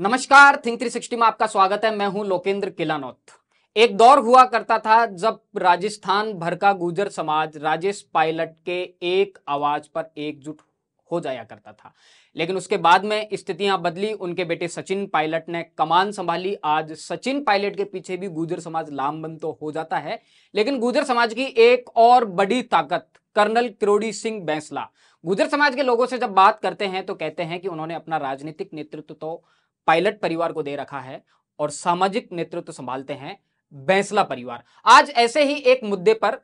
नमस्कार think three sixty में आपका स्वागत है मैं हूं लोकेंद्र किलानौत एक दौर हुआ करता था जब राजस्थान भर का गुजर समाज राजेश पायलट के एक आवाज पर एकजुट हो जाया करता था लेकिन उसके बाद में स्थितियां बदली उनके बेटे सचिन पायलट ने कमान संभाली आज सचिन पायलट के पीछे भी गुजर समाज लामबंद तो हो जाता है लेकिन गुजर समाज की एक और बड़ी ताकत कर्नल किरोड़ी सिंह बैंसला गुजर समाज के लोगों से जब बात करते हैं तो कहते हैं कि उन्होंने अपना राजनीतिक नेतृत्व तो पायलट परिवार को दे रखा है और सामाजिक नेतृत्व तो संभालते हैं बैंसला परिवार आज ऐसे ही एक मुद्दे पर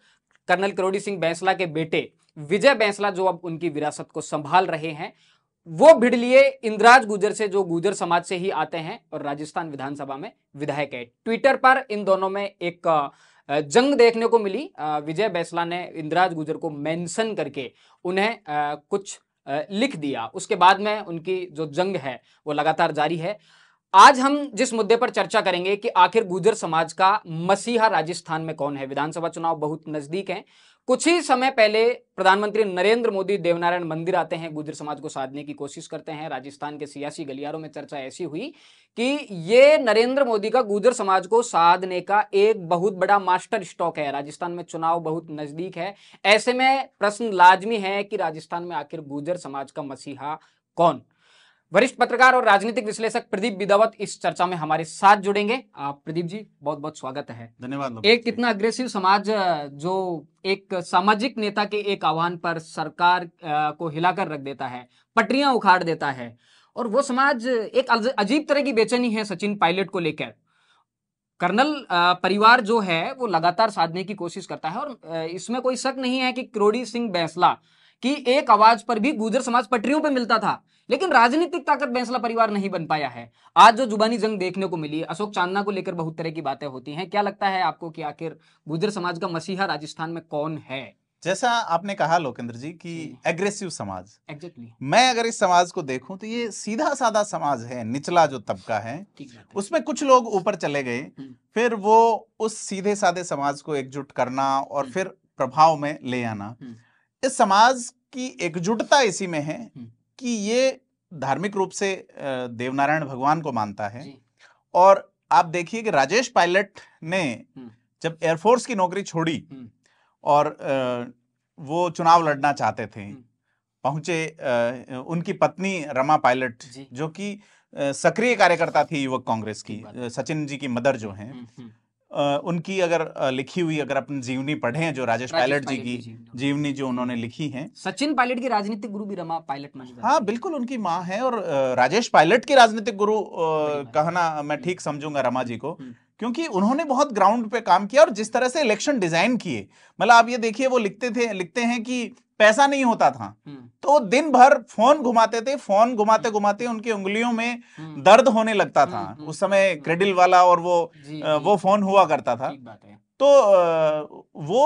कर्नल करोड़ी सिंह बैंसला के बेटे विजय बैंसला जो अब उनकी विरासत को संभाल रहे हैं वो भिड़लिए इंदिराज गुजर से जो गुजर समाज से ही आते हैं और राजस्थान विधानसभा में विधायक है ट्विटर पर इन दोनों में एक जंग देखने को मिली विजय बैसला ने इंदिराज गुजर को मेंशन करके उन्हें कुछ लिख दिया उसके बाद में उनकी जो जंग है वो लगातार जारी है आज हम जिस मुद्दे पर चर्चा करेंगे कि आखिर गुजर समाज का मसीहा राजस्थान में कौन है विधानसभा चुनाव बहुत नजदीक है कुछ ही समय पहले प्रधानमंत्री नरेंद्र मोदी देवनारायण मंदिर आते हैं गुजर समाज को साधने की कोशिश करते हैं राजस्थान के सियासी गलियारों में चर्चा ऐसी हुई कि ये नरेंद्र मोदी का गुजर समाज को साधने का एक बहुत बड़ा मास्टर स्टॉक है राजस्थान में चुनाव बहुत नजदीक है ऐसे में प्रश्न लाजमी है कि राजस्थान में आखिर गुर्जर समाज का मसीहा कौन वरिष्ठ पत्रकार और राजनीतिक विश्लेषक प्रदीप विदावत इस चर्चा में हमारे साथ जुड़ेंगे आप प्रदीप जी बहुत बहुत स्वागत है धन्यवाद एक कितना अग्रेसिव समाज जो एक सामाजिक नेता के एक आह्वान पर सरकार को हिलाकर रख देता है पटरियां उखाड़ देता है और वो समाज एक अजीब तरह की बेचैनी है सचिन पायलट को लेकर कर्नल परिवार जो है वो लगातार साधने की कोशिश करता है और इसमें कोई शक नहीं है कि क्रोड़ी सिंह बैंसला कि एक आवाज पर भी गुजर समाज पटरियों पर मिलता था लेकिन राजनीतिक ताकत बैंसला परिवार नहीं बन पाया है आज जो जुबानी जंग देखने को मिली अशोक चांदना को लेकर बहुत तरह की बातें होती हैं क्या लगता है आपको कि आखिर गुजर समाज का मसीहा राजस्थान में कौन है जैसा आपने कहा लोकेंद्र जी कि एग्रेसिव समाज एग्जैक्टली exactly. मैं अगर इस समाज को देखूं तो ये सीधा साधा समाज है निचला जो तबका है उसमें कुछ लोग ऊपर चले गए हम्म। फिर वो उस सीधे साधे समाज को एकजुट करना और हम्म। फिर प्रभाव में ले आना हम्म। इस समाज की एकजुटता इसी में है हम्म। कि ये धार्मिक रूप से देवनारायण भगवान को मानता है और आप देखिए कि राजेश पायलट ने हम्म। जब एयरफोर्स की नौकरी छोड़ी हम्म। और वो चुनाव लड़ना चाहते थे पहुंचे उनकी पत्नी रमा पायलट जो कि सक्रिय कार्यकर्ता थी युवक कांग्रेस की सचिन जी की मदर जो हैं उनकी अगर लिखी हुई अगर अपनी जीवनी पढ़े जो राजेश पायलट जी की जीवनी जो उन्होंने लिखी है सचिन पायलट की राजनीतिक गुरु भी रमा पायलट मानी हाँ बिल्कुल उनकी माँ है और राजेश पायलट की राजनीतिक गुरु कहना मैं ठीक समझूंगा रमा जी को हम्म। क्योंकि उन्होंने बहुत ग्राउंड पे काम किया और जिस तरह से इलेक्शन डिजाइन किए मतलब आप ये देखिए वो लिखते थे लिखते हैं कि पैसा नहीं होता था हम्म। तो दिन भर फोन घुमाते थे फोन घुमाते हम्म। घुमाते उनकी उंगलियों में हम्म। दर्द होने लगता था उस समय क्रेडिल वाला और वो वो फोन हुआ करता था तो वो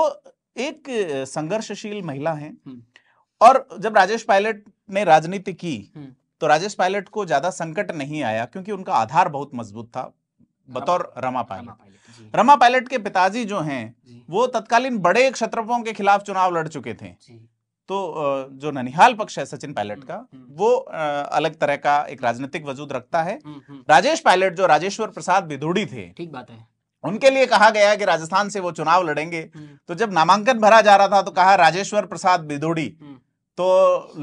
एक संघर्षशील महिला है और जब राजेश पायलट ने राजनीति की तो राजेश पायलट को ज्यादा संकट नहीं आया क्योंकि उनका आधार बहुत मजबूत था बतौर रमा पायलट रमा पायलट के पिताजी जो हैं वो तत्कालीन बड़े क्षत्रपों के खिलाफ चुनाव लड़ चुके थे तो जो ननिहाल पक्ष है सचिन पायलट हम्म, का हम्म। वो अलग तरह का एक राजनीतिक वजूद रखता है हम्म, राजेश पायलट जो राजेश्वर प्रसाद बिधुड़ी थे ठीक बात है उनके लिए कहा गया कि राजस्थान से वो चुनाव लड़ेंगे तो जब नामांकन भरा जा रहा था तो कहा राजेश्वर प्रसाद बिधुड़ी तो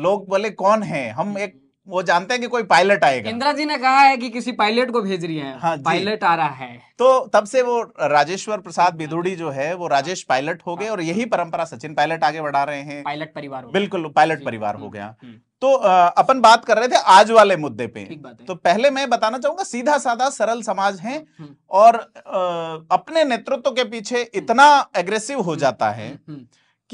लोग बोले कौन है हम एक वो जानते हैं कि कोई पायलट आएगा इंदिरा जी ने कहा है कि किसी पायलट को भेज रही है हाँ, पायलट आ रहा है तो तब से वो राजेश्वर प्रसाद बिदुड़ी जो है वो राजेश पायलट हो गए हाँ। और यही परंपरा सचिन पायलट आगे बढ़ा रहे हैं पायलट परिवार बिल्कुल पायलट परिवार हो हम्म, गया हम्म। तो अपन बात कर रहे थे आज वाले मुद्दे पे तो पहले मैं बताना चाहूंगा सीधा साधा सरल समाज है हम्म, और अपने नेतृत्व के पीछे इतना एग्रेसिव हो जाता है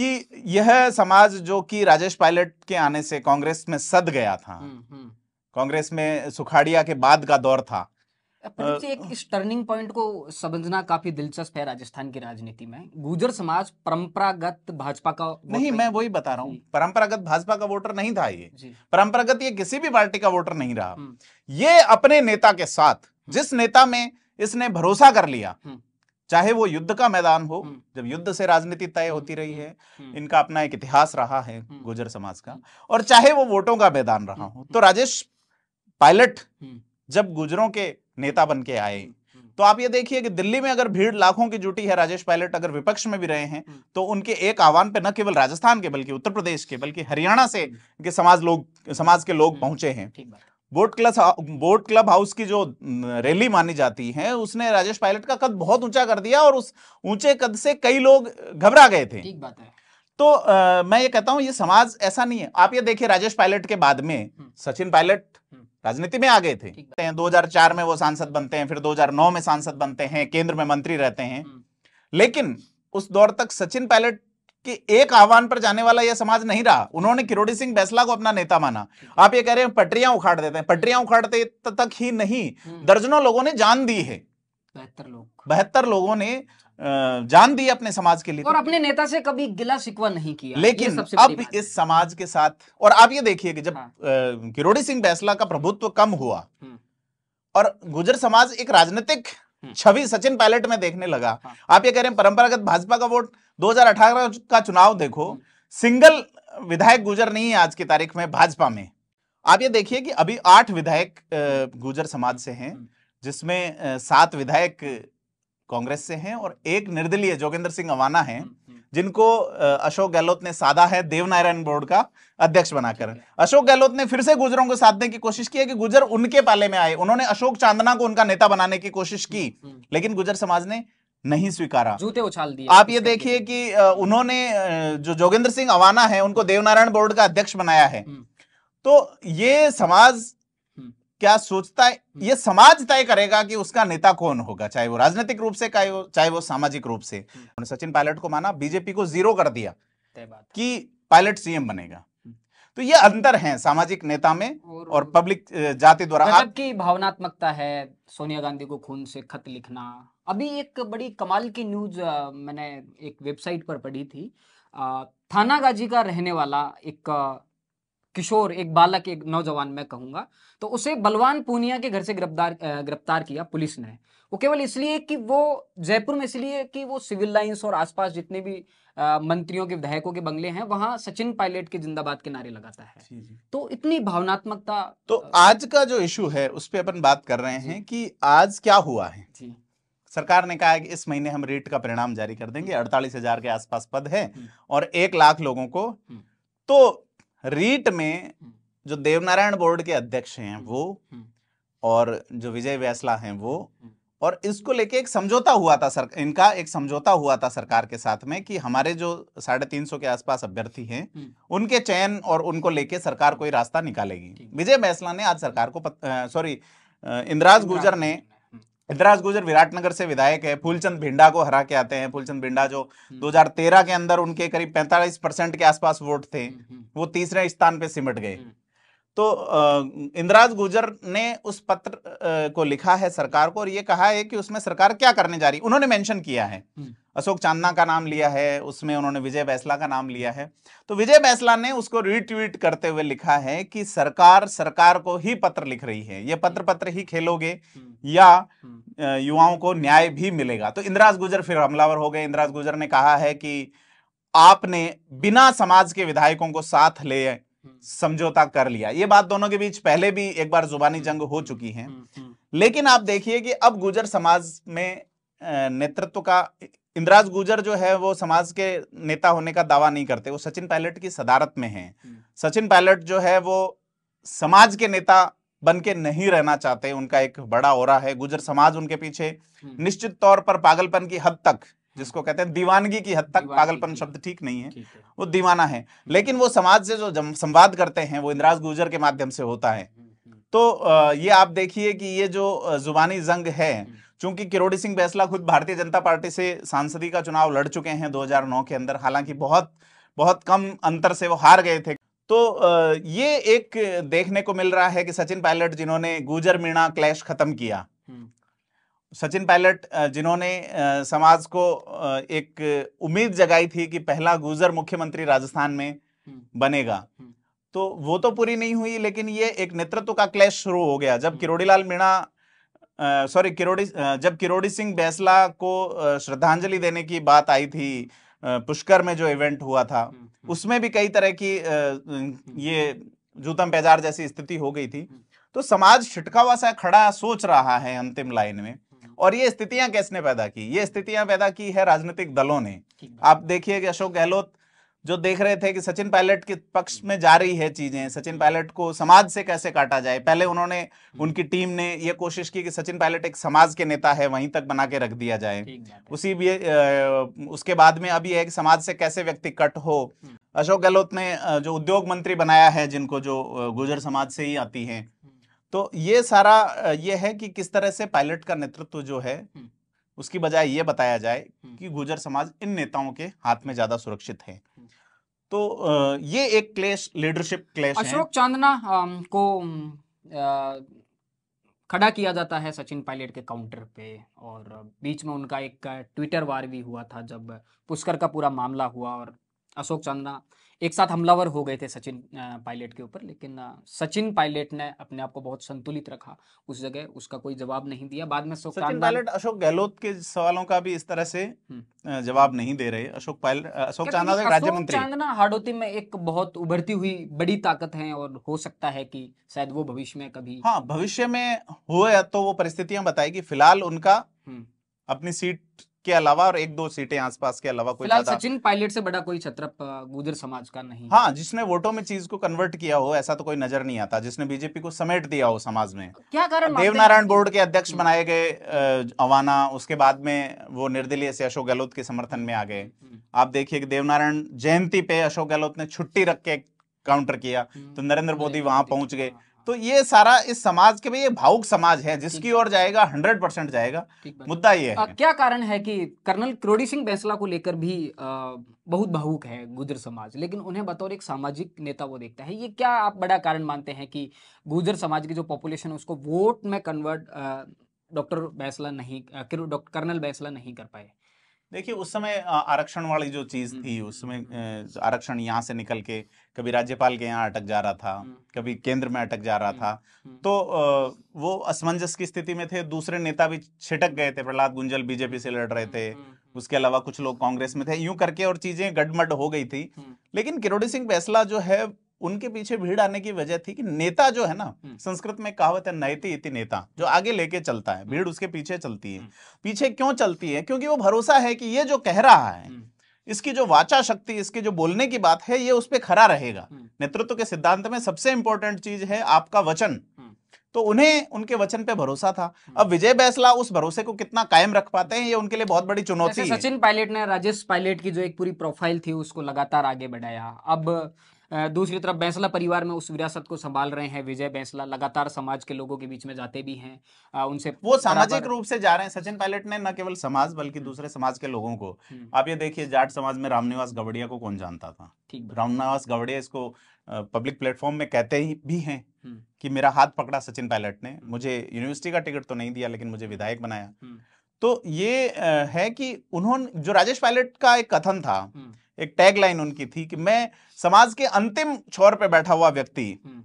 कि यह समाज जो कि राजेश पायलट के आने से कांग्रेस में सद गया था हम्म, हम्म। कांग्रेस में सुखाड़िया के बाद का दौर था एक इस टर्निंग पॉइंट को समझना काफी दिलचस्प है राजस्थान की राजनीति में गुजर समाज परंपरागत भाजपा का नहीं मैं वही बता रहा हूँ परंपरागत भाजपा का वोटर नहीं था ये परंपरागत ये किसी भी पार्टी का वोटर नहीं रहा हम्म। ये अपने नेता के साथ जिस नेता में इसने भरोसा कर लिया चाहे वो युद्ध का मैदान हो जब युद्ध से राजनीति तय होती रही है इनका अपना एक इतिहास रहा है गुजर समाज का और चाहे वो वोटों का मैदान रहा हो तो राजेश पायलट जब गुजरों के नेता बन के आए तो आप ये देखिए कि दिल्ली में अगर भीड़ लाखों की जुटी है राजेश पायलट अगर विपक्ष में भी रहे हैं तो उनके एक आह्वान पे न केवल राजस्थान के बल्कि उत्तर प्रदेश के बल्कि हरियाणा से के समाज लोग समाज के लोग पहुंचे हैं boat club boat club house की जो रैली मानी जाती है उसने राजेश पायलट का कद बहुत ऊंचा कर दिया और उस ऊंचे कद से कई लोग घबरा गए थे ठीक बात है तो आ, मैं ये कहता हूं ये समाज ऐसा नहीं है आप ये देखिए राजेश पायलट के बाद में हम्म। सचिन पायलट हम्म। राजनीति में आ गए थे दो 2004 में वो सांसद बनते हैं फिर 2009 में सांसद बनते हैं केंद्र में मंत्री रहते हैं हम्म। लेकिन उस दौर तक सचिन पायलट कि एक आह्वान पर जाने वाला यह समाज नहीं रहा उन्होंने किरोड़ी सिंह बैसला को अपना नेता माना आप ये कह रहे हैं पटरियां उखाड़ देते हैं पटरियां उखाड़ते तक ही नहीं हम्म। दर्जनों लोगों ने जान दी है बहत्तर लोग बहत्तर लोगों ने जान दी अपने समाज के लिए और अपने नेता से कभी गिला शिकवा नहीं किया लेकिन अब इस समाज के साथ और आप ये देखिए कि जब हाँ। किरोड़ी सिंह बैसला का प्रभुत्व कम हुआ हम्म। और गुजर समाज एक राजनीतिक हम्म। छवि सचिन पायलट में देखने लगा हाँ। आप ये कह रहे हैं परंपरागत भाजपा का वोट 2018 का चुनाव देखो सिंगल विधायक गुजर नहीं है आज की तारीख में भाजपा में आप ये देखिए कि अभी आठ विधायक गुजर समाज से हैं हम्म। जिसमें सात विधायक कांग्रेस से हैं और एक निर्दलीय जोगेंद्र सिंह अवाना हैं हम्म, हम्म। जिनको अशोक गहलोत ने साधा है देवनारायण बोर्ड का अध्यक्ष बनाकर अशोक गहलोत ने फिर से गुजरों को साधने की कोशिश की है कि गुजर उनके पाले में आए उन्होंने अशोक चांदना को उनका नेता बनाने की कोशिश की लेकिन गुजर समाज ने नहीं स्वीकारा जूते उछाल दिए आप ये देखिए कि उन्होंने जो जोगेंद्र सिंह अवाना है उनको देवनारायण बोर्ड का अध्यक्ष बनाया है हम्म। तो ये समाज हम्म। क्या सोचता है हम्म। ये समाज तय करेगा कि उसका नेता कौन होगा चाहे वो राजनीतिक रूप से चाहे वो सामाजिक रूप से सचिन पायलट को माना बीजेपी को जीरो कर दिया कि पायलट सीएम बनेगा तो ये अंतर है सामाजिक नेता में और, और पब्लिक जाति द्वारा की भावनात्मकता है सोनिया गांधी को खून से खत लिखना अभी एक बड़ी कमाल की न्यूज मैंने एक वेबसाइट पर पढ़ी थी थाना गाजी का रहने वाला एक किशोर एक बालक एक नौजवान मैं कहूंगा तो उसे बलवान पूनिया के घर से गिरफ्तार गिरफ्तार किया पुलिस ने वो केवल इसलिए कि वो जयपुर में इसलिए कि वो सिविल लाइंस और आसपास जितने भी मंत्रियों के विधायकों के बंगले हैं वहां सचिन पायलट के जिंदाबाद के नारे लगाता है तो इतनी भावनात्मकता तो आज का जो इशू है उस पर अपन बात कर रहे हैं कि आज क्या हुआ है सरकार ने कहा है कि इस महीने हम रेट का परिणाम जारी कर देंगे अड़तालीस हजार के आसपास पद है और एक लाख लोगों को तो रीट में जो देवनारायण बोर्ड के अध्यक्ष हैं वो और जो विजय वैसला हैं वो और इसको लेके एक समझौता हुआ था सर इनका एक समझौता हुआ था सरकार के साथ में कि हमारे जो साढ़े तीन सौ के आसपास अभ्यर्थी हैं हम्म। उनके चयन और उनको लेके सरकार कोई रास्ता निकालेगी विजय बैसला ने आज सरकार को सॉरी इंदिराज गुजर ने हम्म। इंदिराज गुजर विराटनगर से विधायक है फूलचंद भिंडा को हरा के आते हैं फूलचंद भिंडा जो 2013 हम्म। के अंदर उनके करीब 45 परसेंट के आसपास वोट थे वो तीसरे स्थान पे सिमट गए तो इंदिराज गुजर ने उस पत्र को लिखा है सरकार को और ये कहा है कि उसमें सरकार क्या करने जा रही उन्होंने मेंशन किया है हम्म। अशोक चांदना का नाम लिया है उसमें उन्होंने विजय बैसला का नाम लिया है तो विजय बैसला ने उसको रीट्वीट करते हुए लिखा है कि सरकार सरकार को ही पत्र लिख रही है ये पत्र हम्म। पत्र ही खेलोगे हम्म। या युवाओं को न्याय भी मिलेगा तो इंदिराज गुजर फिर हमलावर हो गए इंदिराज गुजर ने कहा है कि आपने बिना समाज के विधायकों को साथ ले समझौता कर लिया ये बात दोनों के बीच पहले भी एक बार जुबानी हम्म, जंग हो हम्म, चुकी है हम्म, लेकिन आप देखिए कि अब गुजर समाज में नेतृत्व का इंदिराज गुजर जो है वो समाज के नेता होने का दावा नहीं करते वो सचिन पायलट की सदारत में हैं सचिन पायलट जो है वो समाज के नेता बन के नहीं रहना चाहते उनका एक बड़ा ओरा है गुजर समाज उनके पीछे निश्चित तौर पर पागलपन की हद तक जिसको कहते हैं दीवानगी की हद तक पागलपन शब्द ठीक नहीं है।, वो दीवाना है लेकिन वो समाज से जो संवाद करते हैं वो इंदिराज गुर्जर के माध्यम से होता है हम्म, हम्म। तो ये आप देखिए कि ये जो जुबानी जंग है हम्म। चूंकि किरोड़ी सिंह बैसला खुद भारतीय जनता पार्टी से सांसदी का चुनाव लड़ चुके हैं 2009 के अंदर हालांकि बहुत बहुत कम अंतर से वो हार गए थे तो ये एक देखने को मिल रहा है कि सचिन पायलट जिन्होंने गुजर मीणा क्लैश खत्म किया सचिन पायलट जिन्होंने समाज को एक उम्मीद जगाई थी कि पहला गुजर मुख्यमंत्री राजस्थान में हम्म। बनेगा हम्म। तो वो तो पूरी नहीं हुई लेकिन ये एक नेतृत्व का क्लैश शुरू हो गया जब हम्म। किरोड़ीलाल मीणा सॉरी किरोड़ी जब किरोड़ी सिंह बैसला को श्रद्धांजलि देने की बात आई थी पुष्कर में जो इवेंट हुआ था उसमें भी कई तरह की ये जूतम पैजार जैसी स्थिति हो गई थी तो समाज छिटका हुआ सा खड़ा सोच रहा है अंतिम लाइन में और ये स्थितियां किसने पैदा की ये स्थितियां पैदा की है राजनीतिक दलों ने आप देखिए कि अशोक गहलोत जो देख रहे थे कि सचिन पायलट के पक्ष में जा रही है चीजें सचिन पायलट को समाज से कैसे काटा जाए पहले उन्होंने हम्म। उनकी टीम ने यह कोशिश की कि सचिन पायलट एक समाज के नेता है वहीं तक बना के रख दिया जाए उसी भी उसके बाद में अभी ये है कि समाज से कैसे व्यक्ति कट हो हम्म। अशोक गहलोत ने जो उद्योग मंत्री बनाया है जिनको जो गुजर समाज से ही आती है तो ये सारा ये है कि किस तरह से पायलट का नेतृत्व जो है उसकी बजाय ये बताया जाए कि गुजर समाज इन नेताओं के हाथ में ज्यादा सुरक्षित है तो ये एक क्लेश लीडरशिप क्लेश अशोक चांदना को खड़ा किया जाता है सचिन पायलट के काउंटर पे और बीच में उनका एक ट्विटर वार भी हुआ था जब पुष्कर का पूरा मामला हुआ और अशोक चांदना एक साथ हमलावर हो गए थे सचिन पायलट के ऊपर लेकिन सचिन पायलट ने अपने आप को बहुत संतुलित रखा उस जगह उसका कोई जवाब नहीं दिया बाद में सचिन पायलट अशोक गहलोत के सवालों का भी इस तरह से हम्म। जवाब नहीं दे रहे अशोक पायलट अशोक चांदना राज्य मंत्री चांदना हाडोती में एक बहुत उभरती हुई बड़ी ताकत है और हो सकता है की शायद वो भविष्य में कभी हाँ भविष्य में हो तो वो परिस्थितियां बताएगी फिलहाल उनका हम्म। अपनी सीट के अलावा और एक दो सीटें आसपास के अलावा कोई सचिन पायलट से बड़ा कोई छत्रप गुजर समाज का नहीं हाँ जिसने वोटों में चीज को कन्वर्ट किया हो ऐसा तो कोई नजर नहीं आता जिसने बीजेपी को समेट दिया हो समाज में क्या कारण देवनारायण बोर्ड के अध्यक्ष हम्म। बनाए गए अवाना उसके बाद में वो निर्दलीय से अशोक गहलोत के समर्थन में आ गए हम्म। आप देखिए देवनारायण जयंती पे अशोक गहलोत ने छुट्टी रख के काउंटर किया हम्म। तो नरेंद्र मोदी वहां पहुंच गए हाँ। तो ये सारा इस समाज के भाई ये भावुक समाज है जिसकी ओर जाएगा हंड्रेड परसेंट जाएगा मुद्दा ये है आ, क्या कारण है कि कर्नल क्रोडी सिंह बैंसला को लेकर भी आ, बहुत भावुक है गुजर समाज लेकिन उन्हें बतौर एक सामाजिक नेता वो देखता है ये क्या आप बड़ा कारण मानते हैं कि गुजर समाज की जो पॉपुलेशन है उसको वोट में कन्वर्ट डॉक्टर बैसला नहीं कर्नल बैसला नहीं कर पाए देखिए उस समय आरक्षण वाली जो चीज थी उस समय आरक्षण यहाँ से निकल के कभी राज्यपाल के यहाँ अटक जा रहा था कभी केंद्र में अटक जा रहा था तो वो असमंजस की स्थिति में थे दूसरे नेता भी छिटक गए थे प्रहलाद गुंजल बीजेपी से लड़ रहे थे उसके अलावा कुछ लोग कांग्रेस में थे यूं करके और चीजें गडमड हो गई थी लेकिन किरोड़ी सिंह फैसला जो है उनके पीछे भीड़ आने की वजह थी कि नेता जो है ना हम्म। संस्कृत में कहावत है नैति इति नेता जो आगे लेके चलता है भीड़ उसके पीछे चलती है हम्म। पीछे क्यों चलती है क्योंकि वो भरोसा है कि ये जो कह रहा है हम्म। इसकी जो वाचा शक्ति इसके जो बोलने की बात है ये उस पर खरा रहेगा नेतृत्व के सिद्धांत में सबसे इंपॉर्टेंट चीज है आपका वचन तो उन्हें उनके वचन पे भरोसा था अब विजय बैसला उस भरोसे को कितना कायम रख पाते हैं ये उनके लिए बहुत बड़ी चुनौती है सचिन पायलट ने राजेश पायलट की जो एक पूरी प्रोफाइल थी उसको लगातार आगे बढ़ाया अब दूसरी तरफ बैंसला परिवार में उस विरासत को संभाल रहे हैं विजय बैंसला लगातार समाज के लोगों के बीच में जाते भी हैं उनसे वो सामाजिक रूप से जा रहे हैं सचिन पायलट ने न केवल समाज बल्कि हम्म। दूसरे समाज के लोगों को हम्म। आप ये देखिए जाट समाज में रामनिवास गवड़िया को कौन जानता था ठीक रामनिवास गवड़िया इसको पब्लिक प्लेटफॉर्म में कहते ही भी हैं हम्म। कि मेरा हाथ पकड़ा सचिन पायलट ने मुझे यूनिवर्सिटी का टिकट तो नहीं दिया लेकिन मुझे विधायक बनाया तो ये है कि उन्होंने जो राजेश पायलट का एक कथन था एक टैग लाइन उनकी थी कि मैं समाज के अंतिम छोर पे बैठा हुआ व्यक्ति हम्म।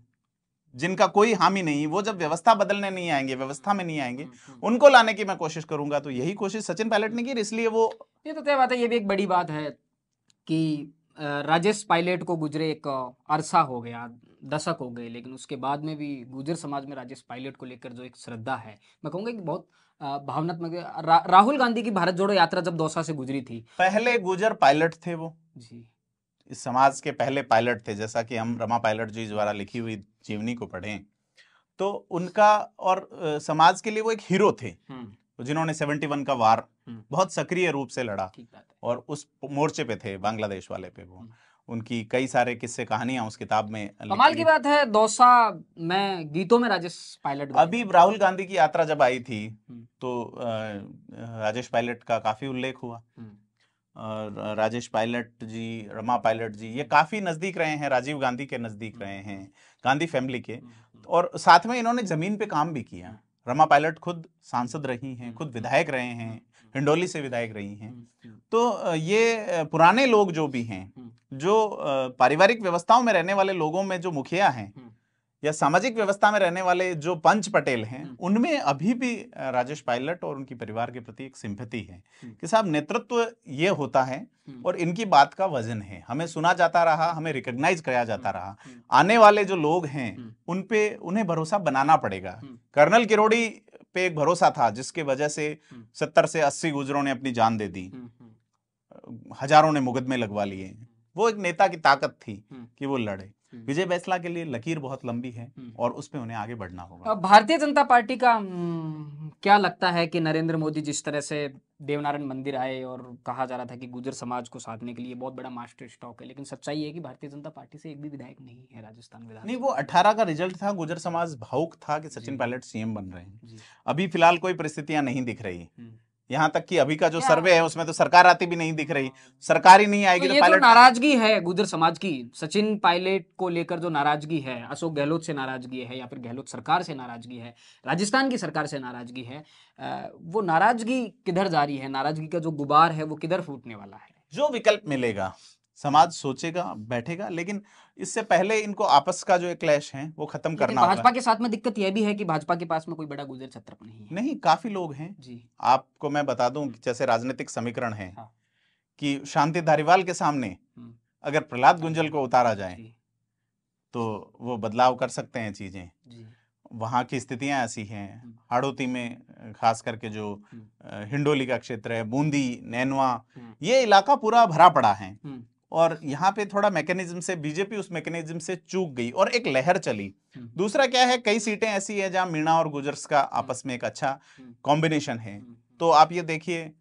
जिनका कोई हामी नहीं वो जब व्यवस्था बदलने नहीं आएंगे व्यवस्था में नहीं आएंगे हम्म, हम्म। उनको लाने की मैं कोशिश करूंगा तो यही कोशिश सचिन पायलट ने की इसलिए वो ये तो तय बात है ये भी एक बड़ी बात है कि राजेश पायलट को गुजरे एक अरसा हो गया दशक हो गए लेकिन उसके बाद में भी गुजर समाज में राजेश पायलट को लेकर जो एक श्रद्धा है मैं कहूंगा कि बहुत भावनात्मक रा, राहुल गांधी की भारत जोड़ो यात्रा जब दौसा से गुजरी थी पहले गुजर पायलट थे वो जी इस समाज के पहले पायलट थे जैसा कि हम रमा पायलट जी द्वारा लिखी हुई जीवनी को पढ़े तो उनका और समाज के लिए वो एक हीरो थे जिन्होंने सेवेंटी का वार हम्म। बहुत सक्रिय रूप से लड़ा और उस मोर्चे पे थे बांग्लादेश वाले पे वो हम्म। उनकी कई सारे किस्से कहानियां उस किताब में कमाल की बात है दौसा में गीतों में राजेश पायलट अभी राहुल गांधी की यात्रा जब आई थी हम्म। तो राजेश पायलट का काफी उल्लेख हुआ राजेश पायलट जी रमा पायलट जी ये काफी नजदीक रहे हैं राजीव गांधी के नजदीक रहे हैं गांधी फैमिली के और साथ में इन्होंने जमीन पे काम भी किया रमा पायलट खुद सांसद रही हैं खुद विधायक रहे हैं हिंडोली से विधायक रही हैं हम्म, हम्म। तो ये पुराने लोग जो भी हैं हम्म। जो पारिवारिक व्यवस्थाओं में रहने वाले लोगों में जो मुखिया हैं या सामाजिक व्यवस्था में रहने वाले जो पंच पटेल हैं उनमें अभी भी राजेश पायलट और उनकी परिवार के प्रति एक सिंपति है कि साहब नेतृत्व ये होता है और इनकी बात का वजन है हमें सुना जाता रहा हमें रिकॉग्नाइज कराया जाता रहा आने वाले जो लोग हैं उनपे उन्हें भरोसा बनाना पड़ेगा कर्नल किरोड़ी पे एक भरोसा था जिसके वजह से सत्तर से अस्सी गुजरों ने अपनी जान दे दी हजारों ने मुकदमे लगवा लिए वो एक नेता की ताकत थी कि वो लड़े हम्म। विजय बैसला के लिए लकीर बहुत लंबी है हम्म। और उसमें उन्हें आगे बढ़ना होगा भारतीय जनता पार्टी का हम्म, क्या लगता है कि नरेंद्र मोदी जिस तरह से देवनारायण मंदिर आए और कहा जा रहा था कि गुजर समाज को साधने के लिए बहुत बड़ा मास्टर स्टॉक है लेकिन सच्चाई है कि भारतीय जनता पार्टी से एक भी विधायक नहीं है राजस्थान विधायक नहीं वो अठारह का रिजल्ट था गुजर समाज भावुक था कि सचिन पायलट सीएम बन रहे हैं अभी फिलहाल कोई परिस्थितियां नहीं दिख रही यहाँ तक कि अभी का जो सर्वे है उसमें तो सरकार आती भी नहीं दिख रही सरकार ही नहीं तो आएगी तो, तो पायलट तो नाराजगी है गुजर समाज की सचिन पायलट को लेकर जो नाराजगी है अशोक गहलोत से नाराजगी है या फिर गहलोत सरकार से नाराजगी है राजस्थान की सरकार से नाराजगी है वो नाराजगी किधर जा रही है नाराजगी का जो गुबार है वो किधर फूटने वाला है जो विकल्प मिलेगा समाज सोचेगा बैठेगा लेकिन इससे पहले इनको आपस का जो क्लैश है वो खत्म करना भाजपा के साथ में दिक्कत यह भी है कि भाजपा के पास में कोई बड़ा गुजर छत्र नहीं है नहीं काफी लोग हैं जी आपको मैं बता दूं जैसे राजनीतिक समीकरण है हाँ। कि शांति धारीवाल के सामने हम्म। अगर प्रहलाद गुंजल को उतारा जाए तो वो बदलाव कर सकते हैं चीजें वहां की स्थितियां ऐसी हैं हम्म। हाड़ोती में खास करके जो हम्म। हिंडोली का क्षेत्र है बूंदी नैनवा ये इलाका पूरा भरा पड़ा है और यहाँ पे थोड़ा मैकेनिज्म से बीजेपी उस मैकेनिज्म से चूक गई और एक लहर चली हम्म। दूसरा क्या है कई सीटें ऐसी है जहां मीणा और गुजर्स का हम्म। आपस में एक अच्छा कॉम्बिनेशन हम्म। है तो आप ये देखिए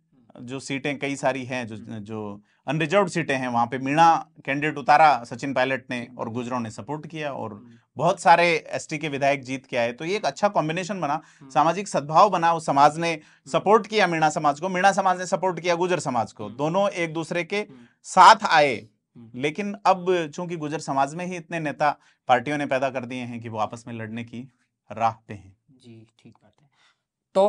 जो सीटें कई सारी हैं जो जो अनरिजर्व सीटें हैं वहां पे मीणा कैंडिडेट उतारा सचिन पायलट ने और गुजरों ने सपोर्ट किया और बहुत सारे एसटी के विधायक जीत के आए तो ये एक अच्छा कॉम्बिनेशन बना हम्म। सामाजिक सद्भाव बना उस समाज ने सपोर्ट हम्म। किया मीणा समाज को मीणा समाज ने सपोर्ट किया गुजर समाज को हम्म। दोनों एक दूसरे के साथ आए लेकिन अब चूंकि गुजर समाज में ही इतने नेता पार्टियों ने पैदा कर दिए हैं कि वो आपस में लड़ने की राह पे हैं जी ठीक बात है तो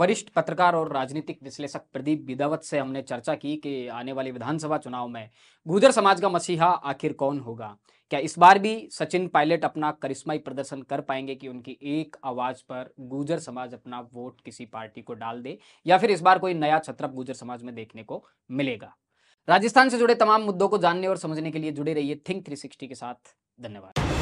वरिष्ठ पत्रकार और राजनीतिक विश्लेषक प्रदीप बिदावत से हमने चर्चा की कि आने वाले विधानसभा चुनाव में गुजर समाज का मसीहा आखिर कौन होगा क्या इस बार भी सचिन पायलट अपना करिश्माई प्रदर्शन कर पाएंगे कि उनकी एक आवाज पर गुजर समाज अपना वोट किसी पार्टी को डाल दे या फिर इस बार कोई नया छत्रप गुजर समाज में देखने को मिलेगा राजस्थान से जुड़े तमाम मुद्दों को जानने और समझने के लिए जुड़े रहिए थिंक 360 के साथ धन्यवाद